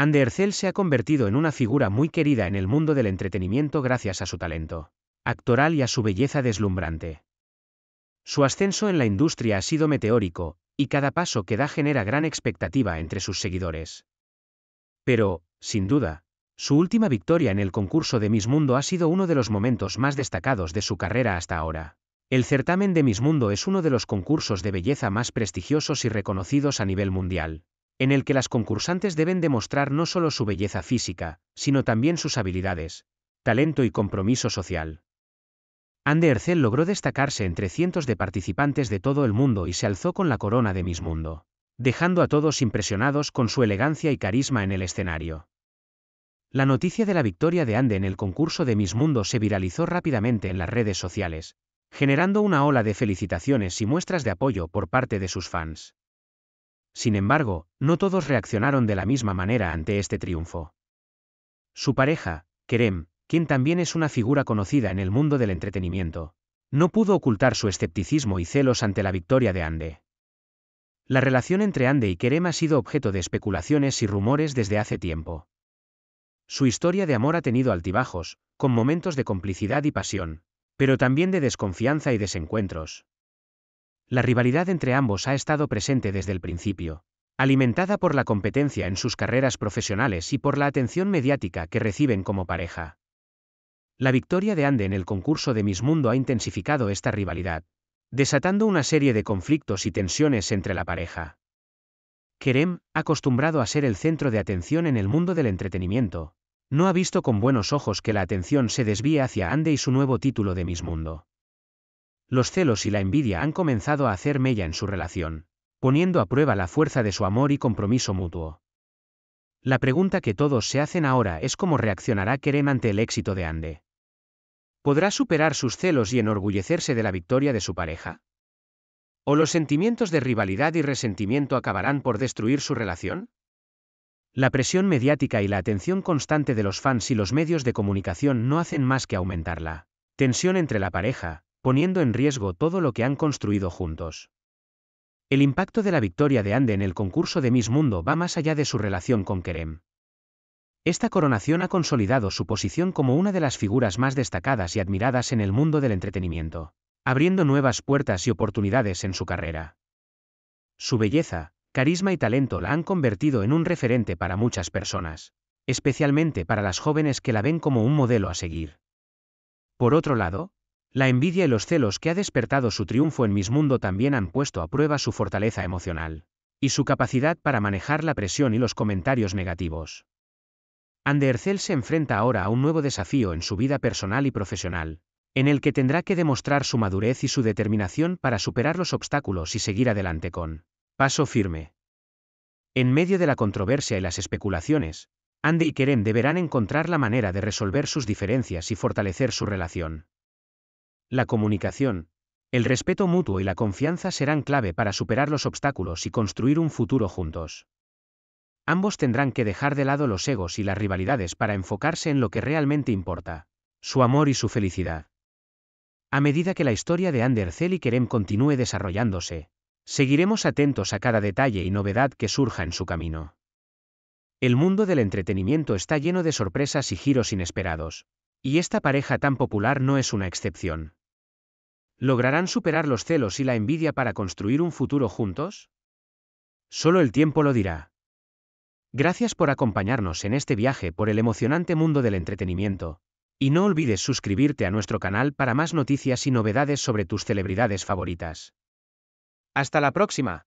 Andercel se ha convertido en una figura muy querida en el mundo del entretenimiento gracias a su talento actoral y a su belleza deslumbrante. Su ascenso en la industria ha sido meteórico, y cada paso que da genera gran expectativa entre sus seguidores. Pero, sin duda, su última victoria en el concurso de Miss Mundo ha sido uno de los momentos más destacados de su carrera hasta ahora. El certamen de Miss Mundo es uno de los concursos de belleza más prestigiosos y reconocidos a nivel mundial, en el que las concursantes deben demostrar no solo su belleza física, sino también sus habilidades, talento y compromiso social. Ander Ercel logró destacarse entre cientos de participantes de todo el mundo y se alzó con la corona de Miss Mundo, dejando a todos impresionados con su elegancia y carisma en el escenario. La noticia de la victoria de Ande en el concurso de Miss Mundo se viralizó rápidamente en las redes sociales, generando una ola de felicitaciones y muestras de apoyo por parte de sus fans. Sin embargo, no todos reaccionaron de la misma manera ante este triunfo. Su pareja, Kerem, quien también es una figura conocida en el mundo del entretenimiento, no pudo ocultar su escepticismo y celos ante la victoria de Ande. La relación entre Ande y Kerem ha sido objeto de especulaciones y rumores desde hace tiempo. Su historia de amor ha tenido altibajos, con momentos de complicidad y pasión, pero también de desconfianza y desencuentros, la rivalidad entre ambos ha estado presente desde el principio, alimentada por la competencia en sus carreras profesionales y por la atención mediática que reciben como pareja. La victoria de Ande en el concurso de Miss Mundo ha intensificado esta rivalidad, desatando una serie de conflictos y tensiones entre la pareja. Kerem, acostumbrado a ser el centro de atención en el mundo del entretenimiento, no ha visto con buenos ojos que la atención se desvíe hacia Ande y su nuevo título de Miss Mundo los celos y la envidia han comenzado a hacer mella en su relación, poniendo a prueba la fuerza de su amor y compromiso mutuo. La pregunta que todos se hacen ahora es cómo reaccionará Kerem ante el éxito de Ande. ¿Podrá superar sus celos y enorgullecerse de la victoria de su pareja? ¿O los sentimientos de rivalidad y resentimiento acabarán por destruir su relación? La presión mediática y la atención constante de los fans y los medios de comunicación no hacen más que aumentarla. Tensión entre la pareja, poniendo en riesgo todo lo que han construido juntos. El impacto de la victoria de Ande en el concurso de Miss Mundo va más allá de su relación con Kerem. Esta coronación ha consolidado su posición como una de las figuras más destacadas y admiradas en el mundo del entretenimiento, abriendo nuevas puertas y oportunidades en su carrera. Su belleza, carisma y talento la han convertido en un referente para muchas personas, especialmente para las jóvenes que la ven como un modelo a seguir. Por otro lado, la envidia y los celos que ha despertado su triunfo en Miss Mundo también han puesto a prueba su fortaleza emocional y su capacidad para manejar la presión y los comentarios negativos. Andercel se enfrenta ahora a un nuevo desafío en su vida personal y profesional, en el que tendrá que demostrar su madurez y su determinación para superar los obstáculos y seguir adelante con paso firme. En medio de la controversia y las especulaciones, Andy y Kerem deberán encontrar la manera de resolver sus diferencias y fortalecer su relación. La comunicación, el respeto mutuo y la confianza serán clave para superar los obstáculos y construir un futuro juntos. Ambos tendrán que dejar de lado los egos y las rivalidades para enfocarse en lo que realmente importa, su amor y su felicidad. A medida que la historia de Andercel y Kerem continúe desarrollándose, seguiremos atentos a cada detalle y novedad que surja en su camino. El mundo del entretenimiento está lleno de sorpresas y giros inesperados, y esta pareja tan popular no es una excepción. ¿Lograrán superar los celos y la envidia para construir un futuro juntos? Solo el tiempo lo dirá. Gracias por acompañarnos en este viaje por el emocionante mundo del entretenimiento, y no olvides suscribirte a nuestro canal para más noticias y novedades sobre tus celebridades favoritas. Hasta la próxima.